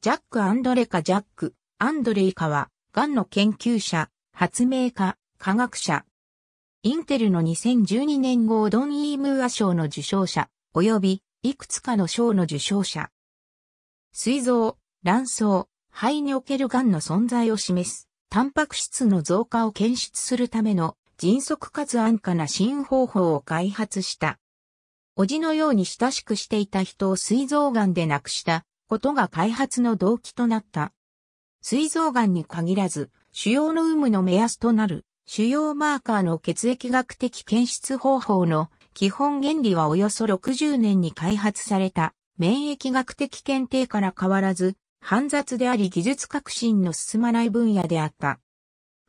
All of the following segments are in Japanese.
ジャック・アンドレカ・ジャック、アンドレイカは、がんの研究者、発明家、科学者。インテルの2012年号ドン・イームーア賞の受賞者、及び、いくつかの賞の受賞者。水臓、卵巣、肺におけるがんの存在を示す、タンパク質の増加を検出するための、迅速かつ安価な新方法を開発した。おじのように親しくしていた人を水臓がんで亡くしたことが開発の動機となった。膵臓癌に限らず、腫瘍の有無の目安となる腫瘍マーカーの血液学的検出方法の基本原理はおよそ60年に開発された免疫学的検定から変わらず、煩雑であり技術革新の進まない分野であった。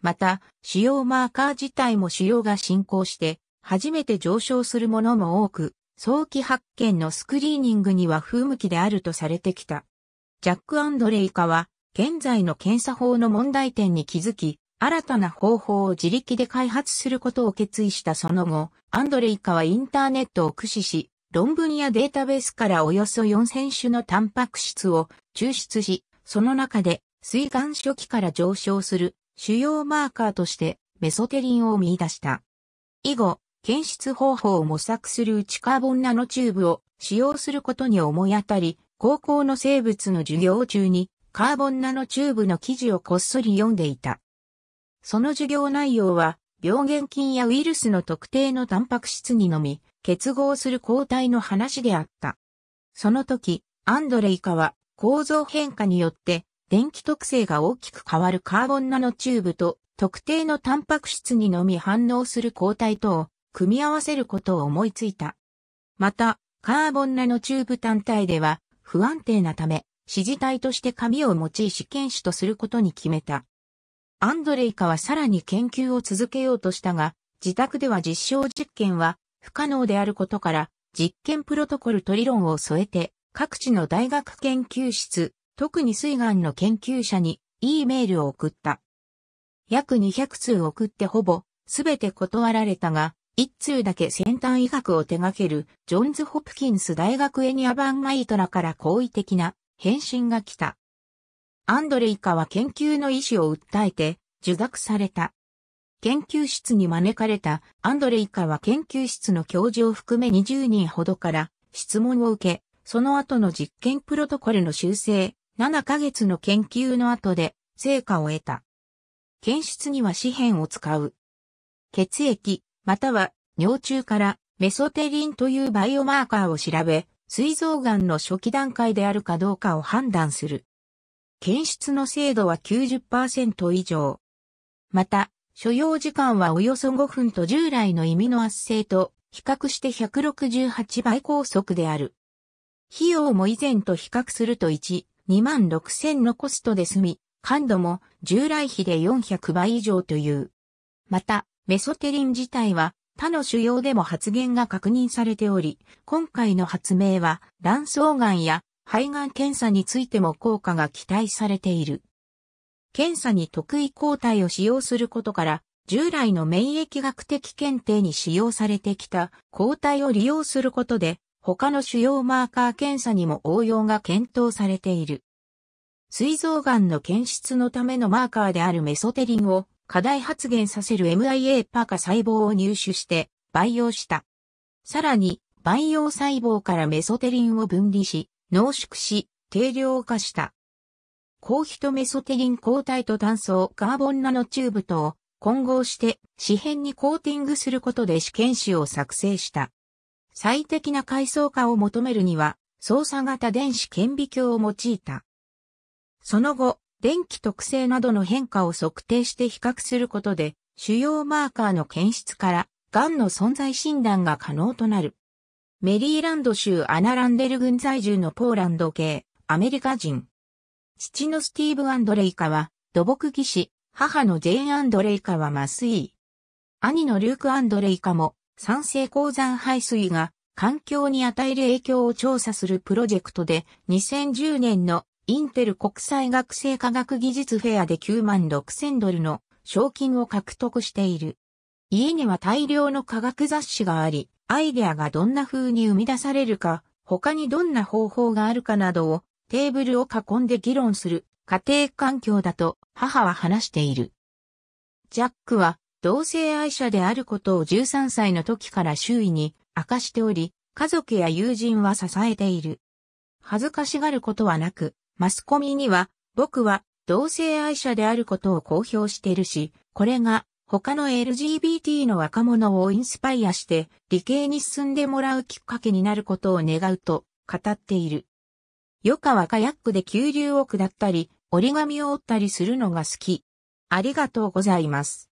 また、腫瘍マーカー自体も腫瘍が進行して、初めて上昇するものも多く、早期発見のスクリーニングには不向きであるとされてきた。ジャック・アンドレイカは、現在の検査法の問題点に気づき、新たな方法を自力で開発することを決意したその後、アンドレイカはインターネットを駆使し、論文やデータベースからおよそ4000種のタンパク質を抽出し、その中で、水岩初期から上昇する主要マーカーとしてメソテリンを見出した。以後、検出方法を模索する内カーボンナノチューブを使用することに思い当たり、高校の生物の授業中にカーボンナノチューブの記事をこっそり読んでいた。その授業内容は、病原菌やウイルスの特定のタンパク質にのみ結合する抗体の話であった。その時、アンドレイカは構造変化によって電気特性が大きく変わるカーボンナノチューブと特定のタンパク質にのみ反応する抗体等、組み合わせることを思いついた。また、カーボンナノチューブ単体では不安定なため、指示体として紙を用い試験紙とすることに決めた。アンドレイカはさらに研究を続けようとしたが、自宅では実証実験は不可能であることから、実験プロトコルと理論を添えて、各地の大学研究室、特に水岸の研究者に、いいメールを送った。約200通送ってほぼ、すべて断られたが、一通だけ先端医学を手掛けるジョンズ・ホプキンス大学エニア・バン・マイトラから好意的な返信が来た。アンドレイカは研究の意思を訴えて受諾された。研究室に招かれたアンドレイカは研究室の教授を含め20人ほどから質問を受け、その後の実験プロトコルの修正、7ヶ月の研究の後で成果を得た。検出には紙片を使う。血液、または尿中からメソテリンというバイオマーカーを調べ、膵臓がんの初期段階であるかどうかを判断する。検出の精度は90%以上。また、所要時間はおよそ5分と従来の意味の圧生と比較して168倍高速である。費用も以前と比較すると1、2万6000のコストで済み、感度も従来比で400倍以上という。また、メソテリン自体は他の腫瘍でも発現が確認されており、今回の発明は卵巣がんや肺がん検査についても効果が期待されている。検査に特異抗体を使用することから、従来の免疫学的検定に使用されてきた抗体を利用することで、他の主要マーカー検査にも応用が検討されている。膵臓癌の検出のためのマーカーであるメソテリンを課題発現させる MIA パーカ細胞を入手して培養した。さらに、培養細胞からメソテリンを分離し、濃縮し、定量化した。ーヒトメソテリン抗体と炭素カーボンナノチューブとを混合して紙片にコーティングすることで試験紙を作成した。最適な階層化を求めるには、操作型電子顕微鏡を用いた。その後、電気特性などの変化を測定して比較することで、主要マーカーの検出から、癌の存在診断が可能となる。メリーランド州アナランデル群在住のポーランド系、アメリカ人。父のスティーブ・アンドレイカは、土木技師、母のジェーン・アンドレイカは麻酔。兄のルーク・アンドレイカも、酸性鉱山排水が環境に与える影響を調査するプロジェクトで2010年のインテル国際学生科学技術フェアで9万6000ドルの賞金を獲得している。家には大量の科学雑誌があり、アイデアがどんな風に生み出されるか、他にどんな方法があるかなどをテーブルを囲んで議論する家庭環境だと母は話している。ジャックは同性愛者であることを13歳の時から周囲に明かしており、家族や友人は支えている。恥ずかしがることはなく、マスコミには、僕は同性愛者であることを公表しているし、これが他の LGBT の若者をインスパイアして理系に進んでもらうきっかけになることを願うと語っている。余暇はカヤックで急流を下ったり、折り紙を折ったりするのが好き。ありがとうございます。